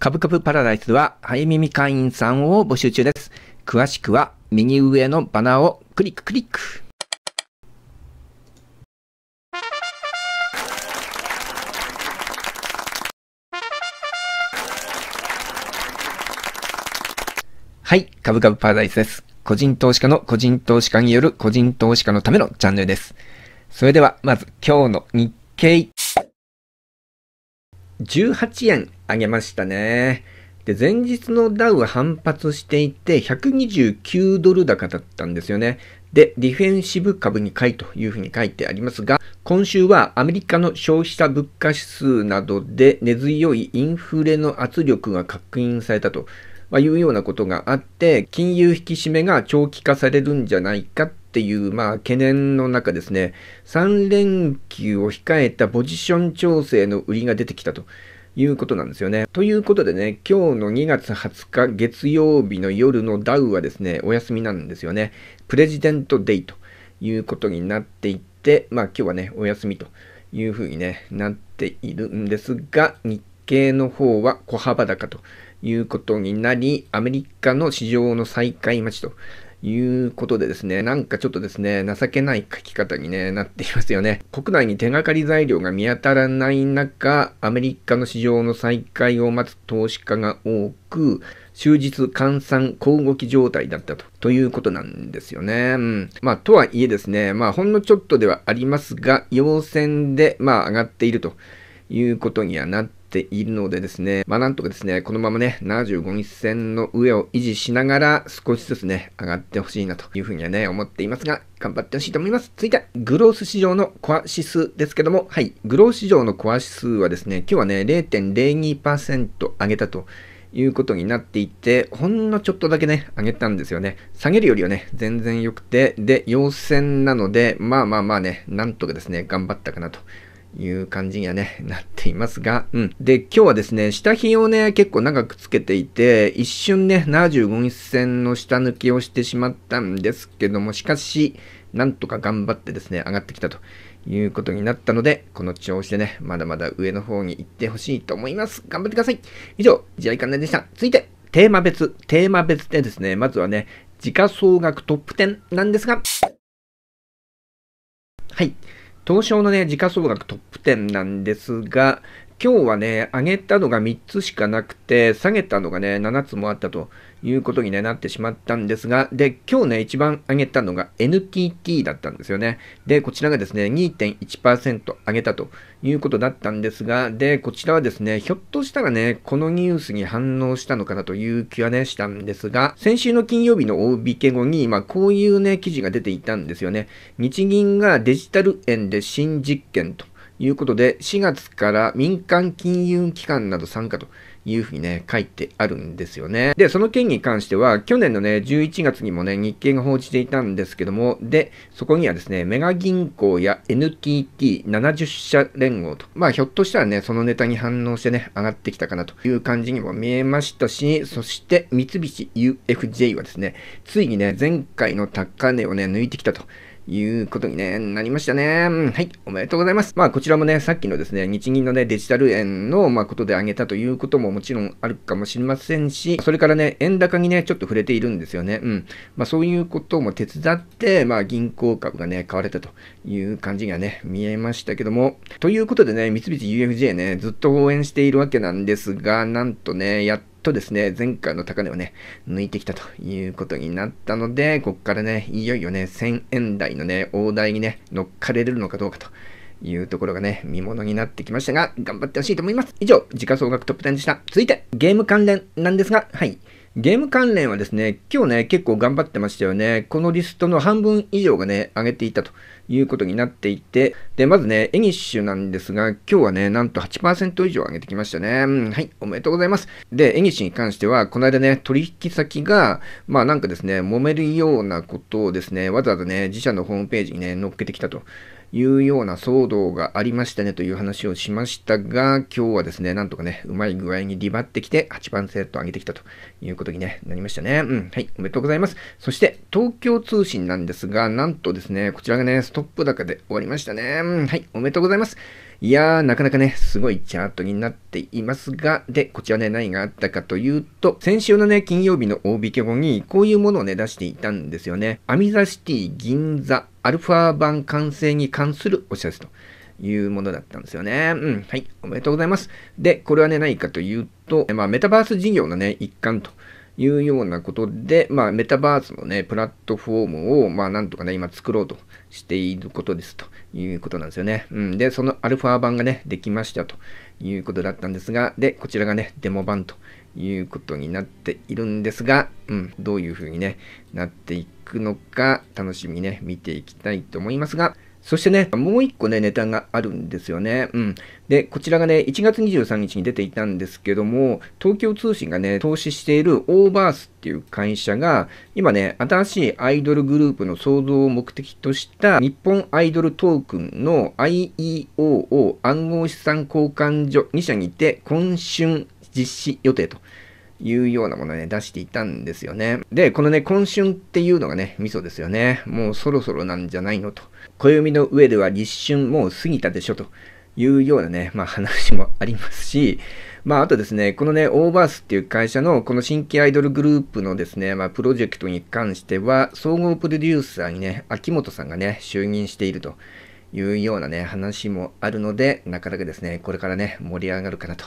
株ブパラダイスでは、早耳会員さんを募集中です。詳しくは、右上のバナーをクリッククリック。はい、株ブパラダイスです。個人投資家の個人投資家による個人投資家のためのチャンネルです。それでは、まず今日の日経。18円上げましたね。で、前日のダウは反発していて、129ドル高だったんですよね。で、ディフェンシブ株に買いというふうに書いてありますが、今週はアメリカの消費者物価指数などで根強いインフレの圧力が確認されたと。まいうようなことがあって、金融引き締めが長期化されるんじゃないかっっていう、まあ、懸念の中ですね、3連休を控えたポジション調整の売りが出てきたと。いうことなんですよね。ということでね、今日の2月20日月曜日の夜のダウはですね、お休みなんですよね。プレジデントデイということになっていって、まあ今日はね、お休みというふうに、ね、なっているんですが、日経の方は小幅高ということになり、アメリカの市場の再開待ちということでですね、なんかちょっとですね、情けない書き方に、ね、なっていますよね。国内に手がかり材料が見当たらない中、アメリカの市場の再開を待つ投資家が多く、終日換算小動き状態だったとということなんですよね。うん、まあ、とはいえですね、まあ、ほんのちょっとではありますが、要線で、まあ、上がっているということにはなってているのでですね、まあなんとかですね、このままね、75日線の上を維持しながら少しずつね、上がってほしいなというふうにはね、思っていますが、頑張ってほしいと思います。続いて、グロース市場のコア指数ですけども、はい、グロース市場のコア指数はですね、今日はね、0.02%上げたと。いうことになっていて、ほんのちょっとだけね、上げたんですよね。下げるよりはね、全然良くて、で、陽線なので、まあまあまあね、なんとかですね、頑張ったかなという感じにはね、なっていますが、うん。で、今日はですね、下品をね、結構長くつけていて、一瞬ね、75日線の下抜きをしてしまったんですけども、しかし、なんとか頑張ってですね、上がってきたということになったので、この調子でね、まだまだ上の方に行ってほしいと思います。頑張ってください。以上、地合関連でした。続いて、テーマ別、テーマ別でですね、まずはね、時価総額トップ10なんですが、はい。東証のね、時価総額トップ10なんですが、今日はね、上げたのが3つしかなくて、下げたのがね、7つもあったということに、なってしまったんですが、で、今日ね、一番上げたのが NTT だったんですよね。で、こちらがですね、2.1%上げたということだったんですが、で、こちらはですね、ひょっとしたらね、このニュースに反応したのかなという気はね、したんですが、先週の金曜日の大引け後に、まあ、こういうね、記事が出ていたんですよね。日銀がデジタル円で新実験ということで、4月から民間金融機関など参加と。いうふうにね、書いてあるんですよね。で、その件に関しては、去年のね、11月にもね、日経が報じていたんですけども、で、そこにはですね、メガ銀行や NTT70 社連合と、まあ、ひょっとしたらね、そのネタに反応してね、上がってきたかなという感じにも見えましたし、そして三菱 UFJ はですね、ついにね、前回の高値をね、抜いてきたと。いうことに、ね、なりましたね。はい、おめでとうございます。まあ、こちらもね、さっきのですね、日銀のね、デジタル円の、まあ、ことで挙げたということももちろんあるかもしれませんし、それからね、円高にね、ちょっと触れているんですよね。うん。まあ、そういうことも手伝って、まあ、銀行株がね、買われたという感じがね、見えましたけども。ということでね、三菱 UFJ ね、ずっと応援しているわけなんですが、なんとね、やっとですね、前回の高値をね、抜いてきたということになったので、こっからね、いよいよね、1000円台のね、大台にね、乗っかれるのかどうかというところがね、見ものになってきましたが、頑張ってほしいと思います。以上、時価総額トップ10でした。続いて、ゲーム関連なんですが、はい。ゲーム関連はですね、今日ね、結構頑張ってましたよね。このリストの半分以上がね、上げていたということになっていて、で、まずね、エニッシュなんですが、今日はね、なんと8%以上上げてきましたね。うん、はい、おめでとうございます。で、エニッシュに関しては、この間ね、取引先が、まあなんかですね、揉めるようなことをですね、わざわざね、自社のホームページにね、載っけてきたと。いうような騒動がありましたねという話をしましたが、今日はですね、なんとかね、うまい具合にリバってきて、8番セット上げてきたということに、ね、なりましたね。うん、はい、おめでとうございます。そして、東京通信なんですが、なんとですね、こちらがね、ストップ高で終わりましたね。うん、はい、おめでとうございます。いやー、なかなかね、すごいチャートになっていますが、で、こちらね、何があったかというと、先週のね、金曜日の大引け後に、こういうものをね、出していたんですよね。アミザシティ銀座アルファ版完成に関するお知らせと。いうものだったんですよね。うん。はい。おめでとうございます。で、これはね、何かというと、まあ、メタバース事業のね、一環というようなことで、まあ、メタバースのね、プラットフォームを、まあ、なんとかね、今作ろうとしていることです、ということなんですよね。うん。で、そのアルファ版がね、できましたということだったんですが、で、こちらがね、デモ版ということになっているんですが、うん、どういう風にね、なっていくのか、楽しみね、見ていきたいと思いますが、そしてね、もう一個ね、ネタがあるんですよね。うん。で、こちらがね、1月23日に出ていたんですけども、東京通信がね、投資しているオーバースっていう会社が、今ね、新しいアイドルグループの創造を目的とした日本アイドルトークンの IEOO 暗号資産交換所2社にて、今春実施予定と。いうようなものをね、出していたんですよね。で、このね、今春っていうのがね、味噌ですよね。もうそろそろなんじゃないのと。暦の上では立春もう過ぎたでしょというようなね、まあ話もありますし、まあ、あとですね、このね、オーバースっていう会社の、この新規アイドルグループのですね、まあ、プロジェクトに関しては、総合プロデューサーにね、秋元さんがね、就任しているというようなね、話もあるので、なかなかですね、これからね、盛り上がるかなと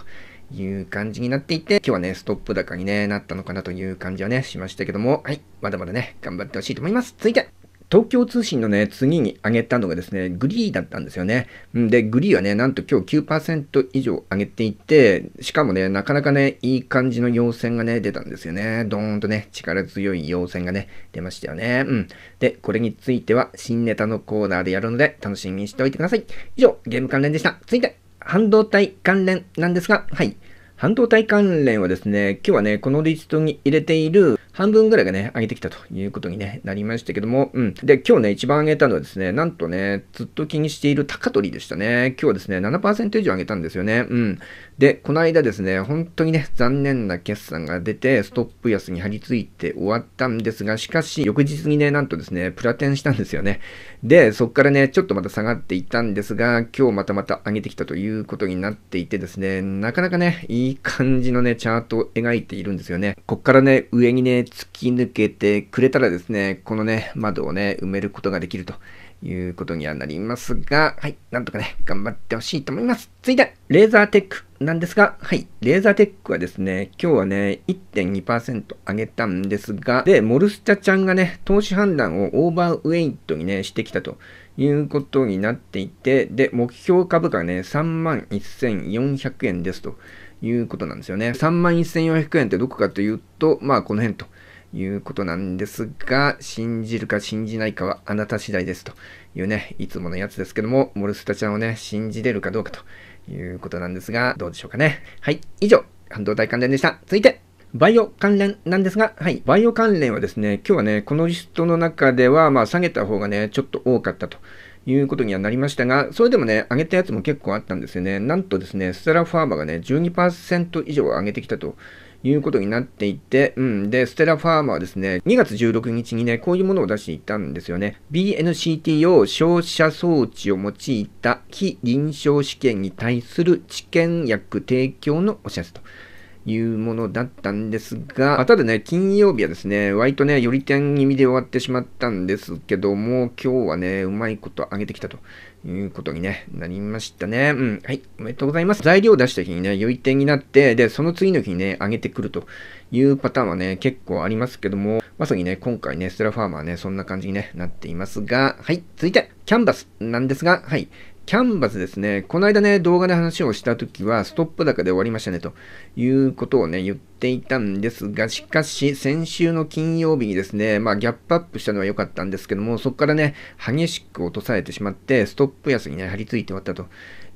いう感じになっていて、今日はね、ストップ高に、ね、なったのかなという感じはね、しましたけども、はい、まだまだね、頑張ってほしいと思います。続いて、東京通信のね、次に上げたのがですね、グリーだったんですよね。で、グリーはね、なんと今日9%以上上げていて、しかもね、なかなかね、いい感じの陽線がね、出たんですよね。ドーンとね、力強い陽線がね、出ましたよね。うん。で、これについては新ネタのコーナーでやるので、楽しみにしておいてください。以上、ゲーム関連でした。続いて、半導体関連なんですが、はい。半導体関連はですね、今日はね、このリストに入れている半分ぐらいがね、上げてきたということに、ね、なりましたけども、うん。で、今日ね、一番上げたのはですね、なんとね、ずっと気にしている高取でしたね。今日はですね、7%以上上げたんですよね。うん。で、この間ですね、本当にね、残念な決算が出て、ストップ安に張り付いて終わったんですが、しかし、翌日にね、なんとですね、プラテンしたんですよね。で、そこからね、ちょっとまた下がっていったんですが、今日またまた上げてきたということになっていてですね、なかなかね、いい感じのね、チャートを描いているんですよね。こっからね、上にね、突き抜けてくれたらですね、このね、窓をね、埋めることができるということにはなりますが、はい、なんとかね、頑張ってほしいと思います。続いて、レーザーテックなんですが、はい、レーザーテックはですね、今日はね、1.2%上げたんですが、で、モルスチャちゃんがね、投資判断をオーバーウェイトにね、してきたということになっていて、で、目標株価はね、31,400円ですと。いうことなんですよね。3万1400円ってどこかというと、まあこの辺ということなんですが、信じるか信じないかはあなた次第ですというね、いつものやつですけども、モルスタちゃんをね、信じれるかどうかということなんですが、どうでしょうかね。はい、以上、半導体関連でした。続いて、バイオ関連なんですが、はい、バイオ関連はですね、今日はね、このリストの中では、まあ、下げた方がね、ちょっと多かったということにはなりましたが、それでもね、上げたやつも結構あったんですよね。なんとですね、ステラファーマがね、12%以上上げてきたと。いうことになっていて、うん。で、ステラファーマはですね、2月16日にね、こういうものを出していたんですよね。BNCTO 照射装置を用いた非臨床試験に対する治験薬提供のお知らせと。いうものだったんですが、ただね、金曜日はですね、割とね、より点気味で終わってしまったんですけども、今日はね、うまいこと上げてきたということに、ね、なりましたね。うん、はい、おめでとうございます。材料を出した日にね、より点になって、で、その次の日にね、上げてくるというパターンはね、結構ありますけども、まさにね、今回ね、ステラファーマーね、そんな感じに、ね、なっていますが、はい、続いて、キャンバスなんですが、はい、キャンバスですね。この間ね、動画で話をしたときは、ストップ高で終わりましたね、ということをね、言っていたんですが、しかし、先週の金曜日にですね、まあ、ギャップアップしたのは良かったんですけども、そこからね、激しく落とされてしまって、ストップ安にね、張り付いて終わったと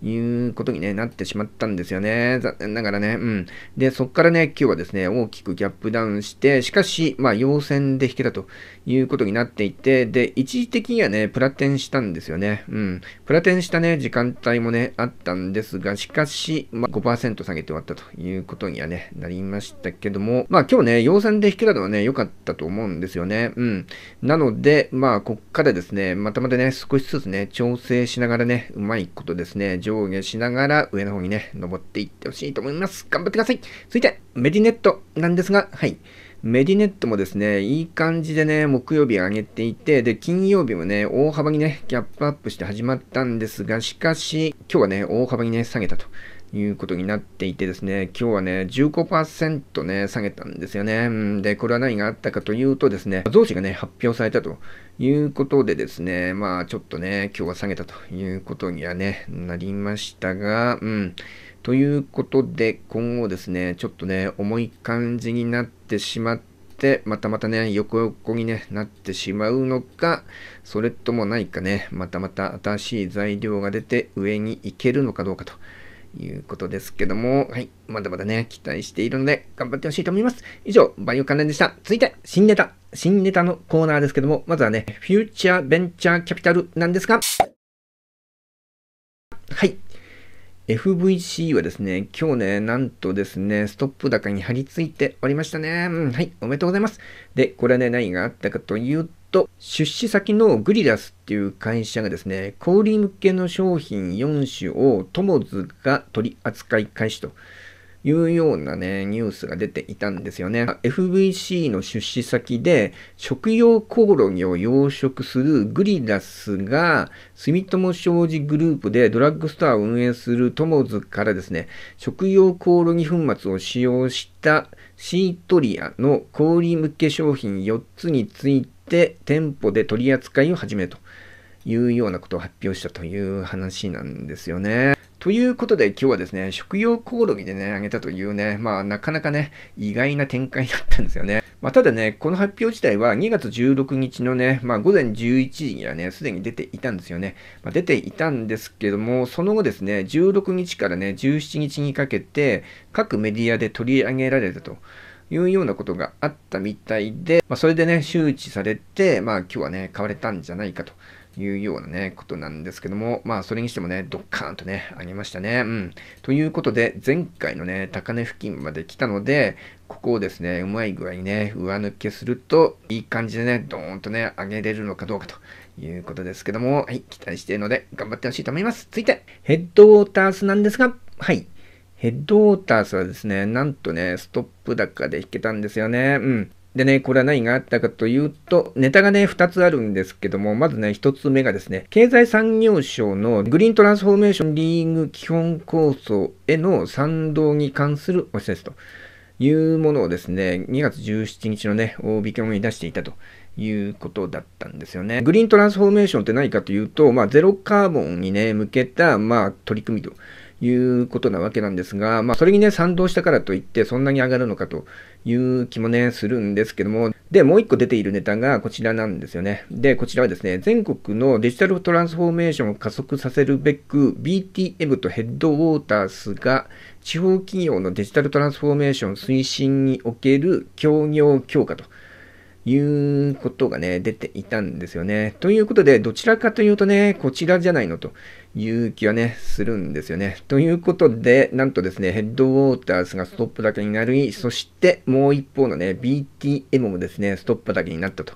いうことに、ね、なってしまったんですよね。残念ながらね。うん。で、そこからね、今日はですね、大きくギャップダウンして、しかし、まあ、陽線で引けたということになっていて、で、一時的にはね、プラテンしたんですよね。うん。プラテンしたね、時間帯もね、あったんですが、しかし、まあ、5%下げて終わったということにはね、なりましたけども、まあ、今日ね、陽線で引けたのはね、良かったと思うんですよね。うん。なので、まあ、こっからですね、またまたね、少しずつね、調整しながらね、うまいことですね、上下しながら上の方にね、登っていってほしいと思います。頑張ってください。続いて、メディネットなんですが、はい。メディネットもですね、いい感じでね、木曜日上げていて、で、金曜日もね、大幅にね、ギャップアップして始まったんですが、しかし、今日はね、大幅にね、下げたということになっていてですね、今日はね、15%ね、下げたんですよね。で、これは何があったかというとですね、増資がね、発表されたということでですね、まあちょっとね、今日は下げたということにはね、なりましたが、うん。ということで、今後ですね、ちょっとね、重い感じになってしまって、またまたね、横横に、ね、なってしまうのか、それとも何かね、またまた新しい材料が出て上に行けるのかどうかと。いうことですけども、はい。まだまだね、期待しているので、頑張ってほしいと思います。以上、バイオ関連でした。続いて、新ネタ。新ネタのコーナーですけども、まずはね、フューチャーベンチャーキャピタルなんですが、はい。FVC はですね、今日ね、なんとですね、ストップ高に張り付いておりましたね。うん、はい、おめでとうございます。で、これはね、何があったかというと、出資先のグリラスっていう会社がですね、小売向けの商品4種をトモズが取り扱い開始と。いうようなね、ニュースが出ていたんですよね。FVC の出資先で食用コオロギを養殖するグリダスが住友商事グループでドラッグストアを運営するトモズからですね、食用コオロギ粉末を使用したシートリアの氷向け商品4つについて店舗で取り扱いを始めるというようなことを発表したという話なんですよね。ということで今日はですね、食用コオロギでね、あげたというね、まあなかなかね、意外な展開だったんですよね。まあ、ただね、この発表自体は2月16日のね、まあ、午前11時にはね、すでに出ていたんですよね。まあ、出ていたんですけども、その後ですね、16日からね、17日にかけて、各メディアで取り上げられたと。いうようなことがあったみたいで、まあ、それでね、周知されて、まあ今日はね、買われたんじゃないかというようなね、ことなんですけども、まあ、それにしてもね、ドッカーンとね、上げましたね。うん。ということで、前回のね、高値付近まで来たので、ここをですね、うまい具合にね、上抜けすると、いい感じでね、ドーンとね、上げれるのかどうかということですけども、はい、期待しているので、頑張ってほしいと思います。続いて、ヘッドウォータースなんですが、はい、ヘッドウォータースはですね、なんとね、ストップ高で引けたんですよね。うん。でね、これは何があったかというと、ネタがね、2つあるんですけども、まずね、1つ目がですね、経済産業省のグリーントランスフォーメーションリーグ基本構想への賛同に関するお知らせというものをですね、2月17日のね、帯広に出していたということだったんですよね。グリーントランスフォーメーションって何かというと、まあ、ゼロカーボンにね、向けた、まあ、取り組みということなわけなんですが、まあ、それにね、賛同したからといって、そんなに上がるのかという気もね、するんですけども。で、もう一個出ているネタがこちらなんですよね。で、こちらはですね、全国のデジタルトランスフォーメーションを加速させるべく、BTM とヘッドウォータースが、地方企業のデジタルトランスフォーメーション推進における協業強化と。いうことがね、出ていたんですよね。ということで、どちらかというとね、こちらじゃないのという気はね、するんですよね。ということで、なんとですね、ヘッドウォーターズがストップだけになり、そしてもう一方のね、BTM もですね、ストップだけになったと。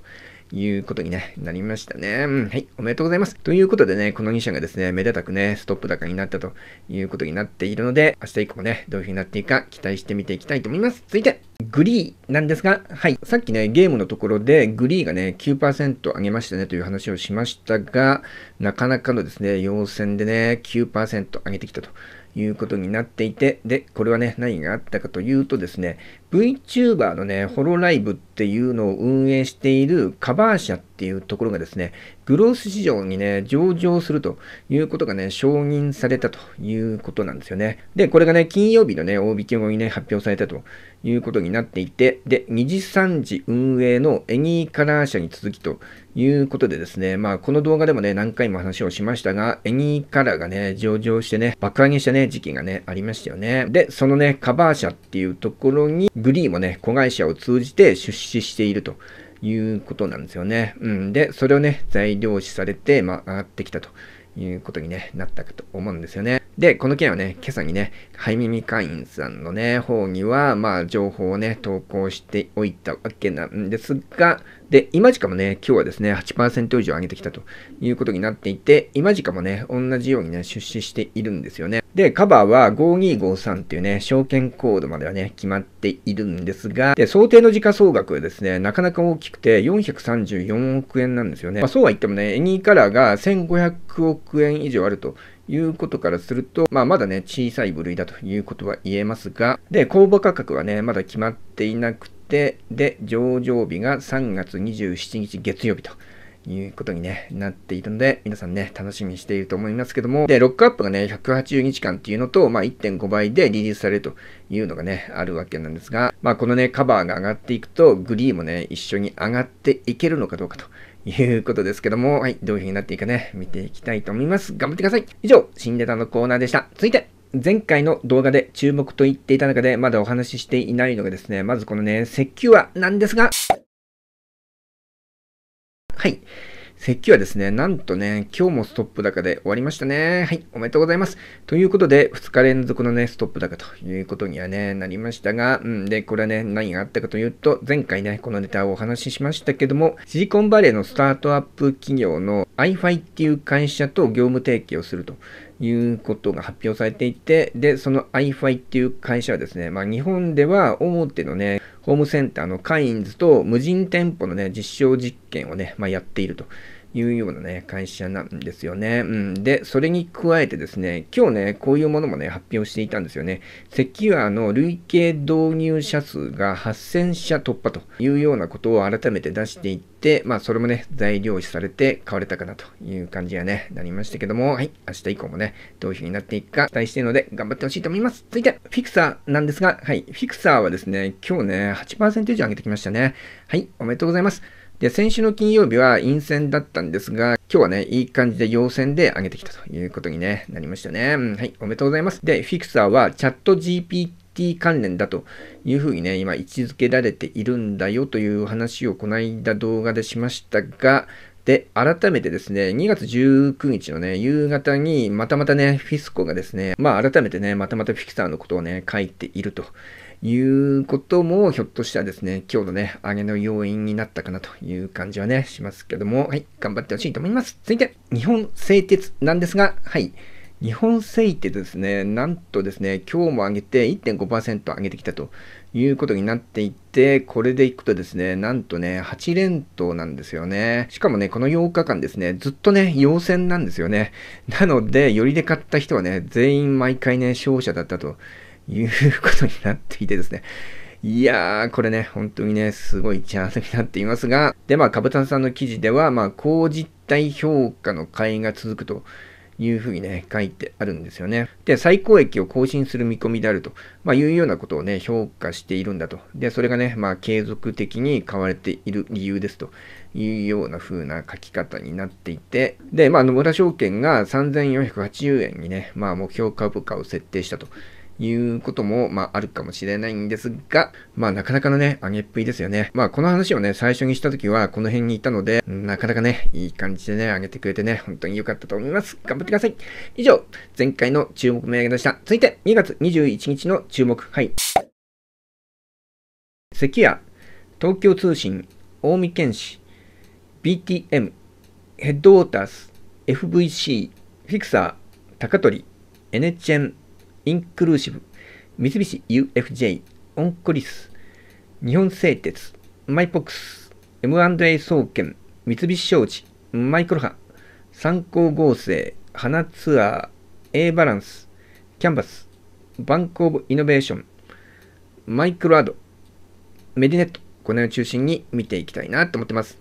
いうことに、ね、なりましたね。うん、はい、おめでとうございます。ということでね、この2社がですね、めでたくね、ストップ高になったということになっているので、明日以降もね、どういう風になっていくか期待してみていきたいと思います。続いて、グリーなんですが、はい、さっきね、ゲームのところでグリーがね、9%上げましたねという話をしましたが、なかなかのですね、要戦でね、9%上げてきたと。いうことになっていて、で、これはね、何があったかというとですね、VTuber のね、ホロライブっていうのを運営しているカバー社っていうところがですね、グロース市場にね、上場するということがね、承認されたということなんですよね。で、これがね、金曜日のね、大引き後にね、発表されたということになっていて、で、2時3時運営のエニーカラー社に続きということでですね、まあ、この動画でもね、何回も話をしましたが、エニーカラーがね、上場してね、爆上げしたね、時期がね、ありましたよね。で、そのね、カバー社っていうところに、グリーもね、子会社を通じて出資しているということなんですよね。うん、で、それをね、材料視されて、まあ、上がってきたということに、ね、なったかと思うんですよね。で、この件はね、今朝にね、ハイミミ会員さんのね、方には、まあ、情報をね、投稿しておいたわけなんですが、で、今時間もね、今日はですね、8%以上上げてきたということになっていて、今時間もね、同じようにね、出資しているんですよね。で、カバーは5253っていうね、証券コードまではね、決まっているんですが、で、想定の時価総額はですね、なかなか大きくて434億円なんですよね。まあ、そうは言ってもね、エニーカラーが1500億円以上あるということからすると、まあ、まだね、小さい部類だということは言えますが、で、公募価格はね、まだ決まっていなくて、で、上場日が3月27日月曜日と。いうことに、ね、なっているので、皆さんね、楽しみにしていると思いますけども、で、ロックアップがね、180日間っていうのと、まあ、1.5倍でリリースされるというのがね、あるわけなんですが、まあ、このね、カバーが上がっていくと、グリーもね、一緒に上がっていけるのかどうかと。いうことですけども、はい、どういう風になっていくかね、見ていきたいと思います。頑張ってください。以上、新ネタのコーナーでした。続いて、前回の動画で注目と言っていた中でまだお話ししていないのがですね、まずこのね、石油はなんですが、はい。説教はですね、なんとね、今日もストップ高で終わりましたね。はい、おめでとうございます。ということで、2日連続のね、ストップ高ということにはね、なりましたが、うん、で、これはね、何があったかというと、前回ね、このネタをお話ししましたけども、シリコンバレーのスタートアップ企業の iFi っていう会社と業務提携をするということが発表されていて、で、その iFi っていう会社はですね、まあ、日本では大手のね、ホームセンターのカインズと無人店舗のね、実証実験をね、まあ、やっているというようなね、会社なんですよね。うん。で、それに加えてですね、今日ね、こういうものもね、発表していたんですよね。セキュアの累計導入者数が8000社突破というようなことを改めて出していって、まあ、それもね、材料視されて買われたかなという感じがね、なりましたけども、はい、明日以降もね、どういう風になっていくか期待しているので、頑張ってほしいと思います。続いて、フィクサーなんですが、はい、フィクサーはですね、今日ね、8%以上上げてきましたね。はい、おめでとうございます。で、先週の金曜日は陰線だったんですが、今日はね、いい感じで陽線で上げてきたということに、ね、なりましたね、うん。はい、おめでとうございます。で、フィクサーはチャット GPT 関連だというふうにね、今位置づけられているんだよという話をこの間動画でしましたが、で、改めてですね、2月19日のね、夕方に、またまたね、フィスコがですね、まあ改めてね、またまたフィクサーのことをね、書いているということも、ひょっとしたらですね、今日のね、上げの要因になったかなという感じはね、しますけども、はい、頑張ってほしいと思います。続いて、日本製鉄なんですが、はい、日本製鉄ですね、なんとですね、今日も上げて1.5%上げてきたということになっていて、これでいくとですね、なんとね、8連投なんですよね。しかもね、この8日間ですね、ずっとね、陽線なんですよね。なので、寄りで買った人はね、全員毎回ね、勝者だったと。いうことになっていてですね。いやー、これね、本当にね、すごいチャンスになっていますが、で、まあ、カブタンさんの記事では、まあ、高実態評価の会が続くというふうにね、書いてあるんですよね。で、最高益を更新する見込みであると、まあ、いうようなことをね、評価しているんだと。で、それがね、まあ、継続的に買われている理由ですというような風な書き方になっていて、で、まあ、野村証券が3480円にね、まあ、目標株価を設定したと。いうことも、まあ、あるかもしれないんですが、まあ、なかなかのね、上げっぷりですよね。まあ、この話をね、最初にした時は、この辺にいたので、なかなかね、いい感じでね、上げてくれてね、本当に良かったと思います。頑張ってください。以上、前回の注目銘柄でした。続いて、2月21日の注目、はい。関谷、東京通信、近江県市、BTM、ヘッドウォータース、FVC、フィクサー、高取、NHN、インクルーシブ、三菱 UFJ、オンクリス、日本製鉄、マイポックス、M&A 総研、三菱商事、マイクロ波、参考合成、花ツアー、A バランス、キャンバス、バンクオブイノベーション、マイクロアド、メディネット、この辺を中心に見ていきたいなと思ってます。